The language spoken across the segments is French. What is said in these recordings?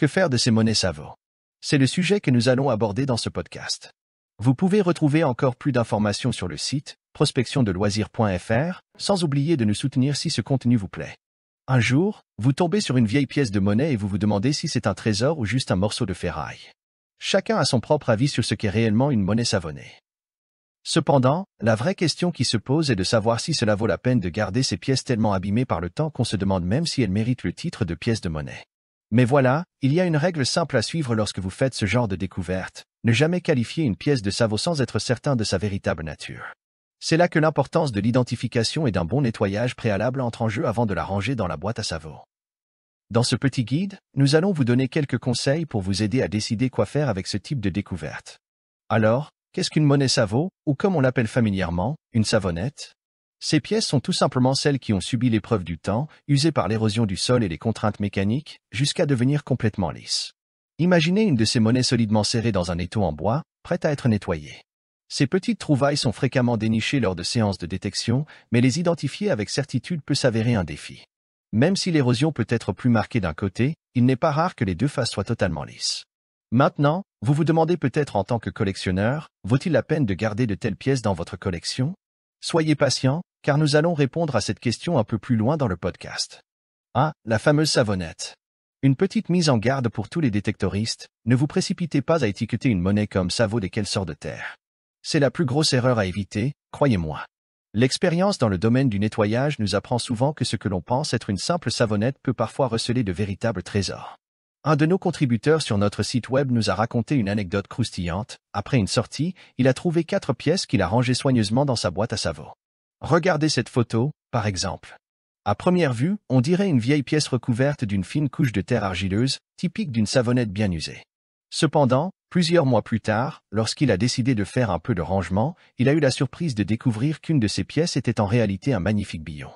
Que faire de ces monnaies savantes C'est le sujet que nous allons aborder dans ce podcast. Vous pouvez retrouver encore plus d'informations sur le site prospectiondeloisir.fr sans oublier de nous soutenir si ce contenu vous plaît. Un jour, vous tombez sur une vieille pièce de monnaie et vous vous demandez si c'est un trésor ou juste un morceau de ferraille. Chacun a son propre avis sur ce qu'est réellement une monnaie savonnée. Cependant, la vraie question qui se pose est de savoir si cela vaut la peine de garder ces pièces tellement abîmées par le temps qu'on se demande même si elles méritent le titre de pièce de monnaie. Mais voilà, il y a une règle simple à suivre lorsque vous faites ce genre de découverte. Ne jamais qualifier une pièce de savon sans être certain de sa véritable nature. C'est là que l'importance de l'identification et d'un bon nettoyage préalable entre en jeu avant de la ranger dans la boîte à savon. Dans ce petit guide, nous allons vous donner quelques conseils pour vous aider à décider quoi faire avec ce type de découverte. Alors, qu'est-ce qu'une monnaie savon, ou comme on l'appelle familièrement, une savonnette ces pièces sont tout simplement celles qui ont subi l'épreuve du temps, usées par l'érosion du sol et les contraintes mécaniques, jusqu'à devenir complètement lisses. Imaginez une de ces monnaies solidement serrées dans un étau en bois, prête à être nettoyée. Ces petites trouvailles sont fréquemment dénichées lors de séances de détection, mais les identifier avec certitude peut s'avérer un défi. Même si l'érosion peut être plus marquée d'un côté, il n'est pas rare que les deux faces soient totalement lisses. Maintenant, vous vous demandez peut-être en tant que collectionneur, vaut-il la peine de garder de telles pièces dans votre collection Soyez patient, car nous allons répondre à cette question un peu plus loin dans le podcast. Ah, La fameuse savonnette. Une petite mise en garde pour tous les détectoristes, ne vous précipitez pas à étiqueter une monnaie comme ça vaut des quelles sortes de terre. C'est la plus grosse erreur à éviter, croyez-moi. L'expérience dans le domaine du nettoyage nous apprend souvent que ce que l'on pense être une simple savonnette peut parfois receler de véritables trésors. Un de nos contributeurs sur notre site web nous a raconté une anecdote croustillante. Après une sortie, il a trouvé quatre pièces qu'il a rangées soigneusement dans sa boîte à savon. Regardez cette photo, par exemple. À première vue, on dirait une vieille pièce recouverte d'une fine couche de terre argileuse, typique d'une savonnette bien usée. Cependant, plusieurs mois plus tard, lorsqu'il a décidé de faire un peu de rangement, il a eu la surprise de découvrir qu'une de ces pièces était en réalité un magnifique billon.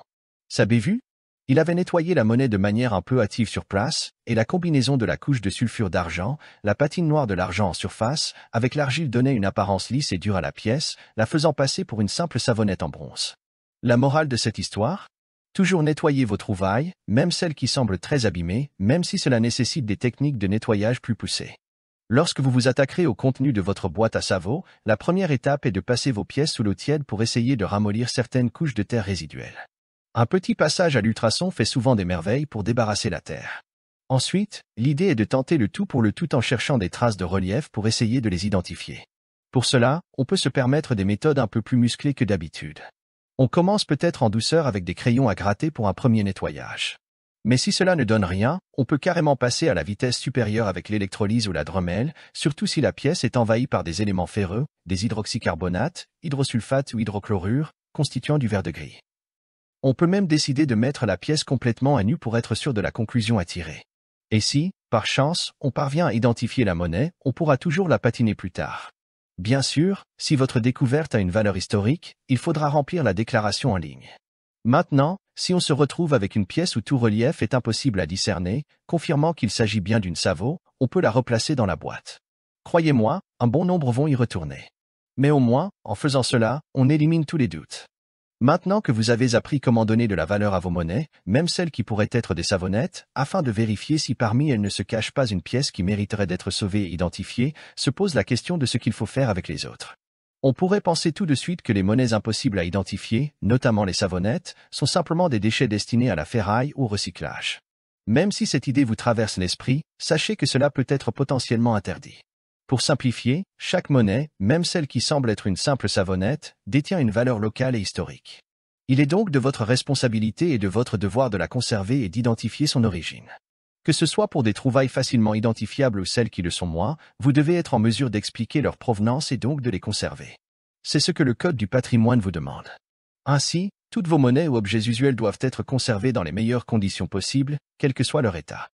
Sa bévue, il avait nettoyé la monnaie de manière un peu hâtive sur place, et la combinaison de la couche de sulfure d'argent, la patine noire de l'argent en surface, avec l'argile donnait une apparence lisse et dure à la pièce, la faisant passer pour une simple savonnette en bronze. La morale de cette histoire Toujours nettoyer vos trouvailles, même celles qui semblent très abîmées, même si cela nécessite des techniques de nettoyage plus poussées. Lorsque vous vous attaquerez au contenu de votre boîte à savon, la première étape est de passer vos pièces sous l'eau tiède pour essayer de ramollir certaines couches de terre résiduelles. Un petit passage à l'ultrason fait souvent des merveilles pour débarrasser la terre. Ensuite, l'idée est de tenter le tout pour le tout en cherchant des traces de relief pour essayer de les identifier. Pour cela, on peut se permettre des méthodes un peu plus musclées que d'habitude. On commence peut-être en douceur avec des crayons à gratter pour un premier nettoyage. Mais si cela ne donne rien, on peut carrément passer à la vitesse supérieure avec l'électrolyse ou la dromelle, surtout si la pièce est envahie par des éléments ferreux, des hydroxycarbonates, hydrosulfates ou hydrochlorures, constituant du verre de gris. On peut même décider de mettre la pièce complètement à nu pour être sûr de la conclusion à tirer. Et si, par chance, on parvient à identifier la monnaie, on pourra toujours la patiner plus tard. Bien sûr, si votre découverte a une valeur historique, il faudra remplir la déclaration en ligne. Maintenant, si on se retrouve avec une pièce où tout relief est impossible à discerner, confirmant qu'il s'agit bien d'une Savo, on peut la replacer dans la boîte. Croyez-moi, un bon nombre vont y retourner. Mais au moins, en faisant cela, on élimine tous les doutes. Maintenant que vous avez appris comment donner de la valeur à vos monnaies, même celles qui pourraient être des savonnettes, afin de vérifier si parmi elles ne se cache pas une pièce qui mériterait d'être sauvée et identifiée, se pose la question de ce qu'il faut faire avec les autres. On pourrait penser tout de suite que les monnaies impossibles à identifier, notamment les savonnettes, sont simplement des déchets destinés à la ferraille ou au recyclage. Même si cette idée vous traverse l'esprit, sachez que cela peut être potentiellement interdit. Pour simplifier, chaque monnaie, même celle qui semble être une simple savonnette, détient une valeur locale et historique. Il est donc de votre responsabilité et de votre devoir de la conserver et d'identifier son origine. Que ce soit pour des trouvailles facilement identifiables ou celles qui le sont moins, vous devez être en mesure d'expliquer leur provenance et donc de les conserver. C'est ce que le Code du patrimoine vous demande. Ainsi, toutes vos monnaies ou objets usuels doivent être conservés dans les meilleures conditions possibles, quel que soit leur état.